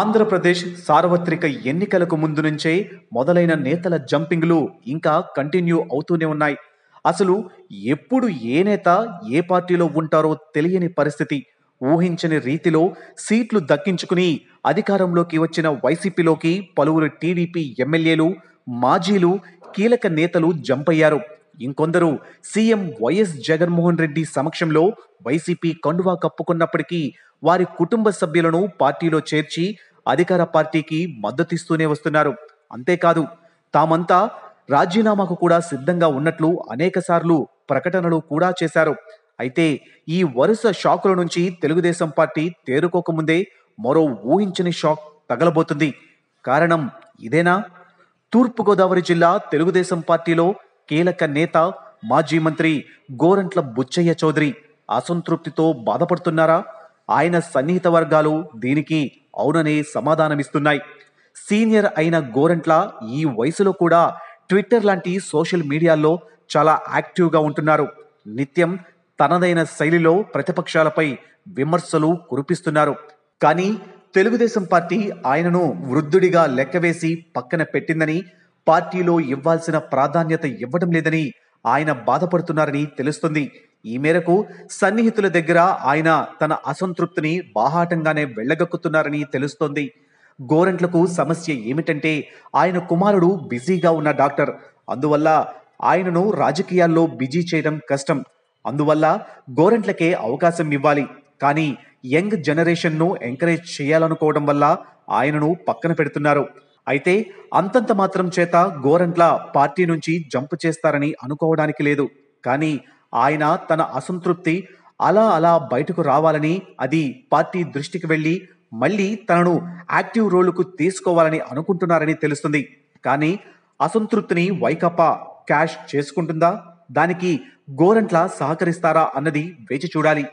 ఆంధ్రప్రదేశ్ సార్వత్రిక ఎన్నికలకు ముందు నుంచే మొదలైన నేతల జంపింగ్లు ఇంకా కంటిన్యూ అవుతూనే ఉన్నాయి అసలు ఎప్పుడు ఏ నేత ఏ పార్టీలో ఉంటారో తెలియని పరిస్థితి ఊహించని రీతిలో సీట్లు దక్కించుకుని అధికారంలోకి వచ్చిన వైసీపీలోకి పలువురు టీడీపీ ఎమ్మెల్యేలు మాజీలు కీలక నేతలు జంప్ అయ్యారు ఇంకొందరు సీఎం వైఎస్ జగన్మోహన్ రెడ్డి సమక్షంలో వైసీపీ కండువా కప్పుకున్నప్పటికీ వారి కుటుంబ సభ్యులను పార్టీలో చేర్చి అధికార పార్టీకి మద్దతిస్తూనే వస్తున్నారు అంతేకాదు తామంతా రాజీనామాకు కూడా సిద్ధంగా ఉన్నట్లు అనేకసార్లు ప్రకటనలు కూడా చేశారు అయితే ఈ వరుస షాకుల నుంచి తెలుగుదేశం పార్టీ తేరుకోకముందే మరో ఊహించని షాక్ తగలబోతుంది కారణం ఇదేనా తూర్పుగోదావరి జిల్లా తెలుగుదేశం పార్టీలో కీలక నేత మాజీ మంత్రి గోరంట్ల బుచ్చయ్య చౌదరి అసంతృప్తితో బాధపడుతున్నారా ఆయన సన్నిహిత వర్గాలు దీనికి అవుననే సమాధానమిస్తున్నాయి సీనియర్ అయిన గోరంట్ల ఈ వయసులో కూడా ట్విట్టర్ లాంటి సోషల్ మీడియాల్లో చాలా యాక్టివ్గా ఉంటున్నారు నిత్యం తనదైన శైలిలో ప్రతిపక్షాలపై విమర్శలు కురిపిస్తున్నారు కానీ తెలుగుదేశం పార్టీ ఆయనను వృద్ధుడిగా లెక్కవేసి పక్కన పెట్టిందని పార్టీలో ఇవ్వాల్సిన ప్రాధాన్యత ఇవ్వడం లేదని ఆయన బాధపడుతున్నారని తెలుస్తుంది ఈ మేరకు సన్నిహితుల దగ్గర ఆయన తన అసంతృప్తిని బాహాటంగానే వెళ్ళగక్కుతున్నారని తెలుస్తోంది గోరెంట్లకు సమస్య ఏమిటంటే ఆయన కుమారుడు బిజీగా ఉన్న డాక్టర్ అందువల్ల ఆయనను రాజకీయాల్లో బిజీ చేయడం కష్టం అందువల్ల గోరెంట్లకే అవకాశం ఇవ్వాలి కానీ యంగ్ జనరేషన్ను ఎంకరేజ్ చేయాలనుకోవడం వల్ల ఆయనను పక్కన పెడుతున్నారు అయితే అంతంత మాత్రం చేత గోరంట్ల పార్టీ నుంచి జంప్ చేస్తారని అనుకోవడానికి లేదు కానీ ఆయన తన అసంతృప్తి అలా అలా బయటకు రావాలని అది పార్టీ దృష్టికి వెళ్ళి మళ్ళీ తనను యాక్టివ్ రోలుకు తీసుకోవాలని అనుకుంటున్నారని తెలుస్తుంది కానీ అసంతృప్తిని వైకపా క్యాష్ చేసుకుంటుందా దానికి గోరంట్ల సహకరిస్తారా అన్నది వేచి చూడాలి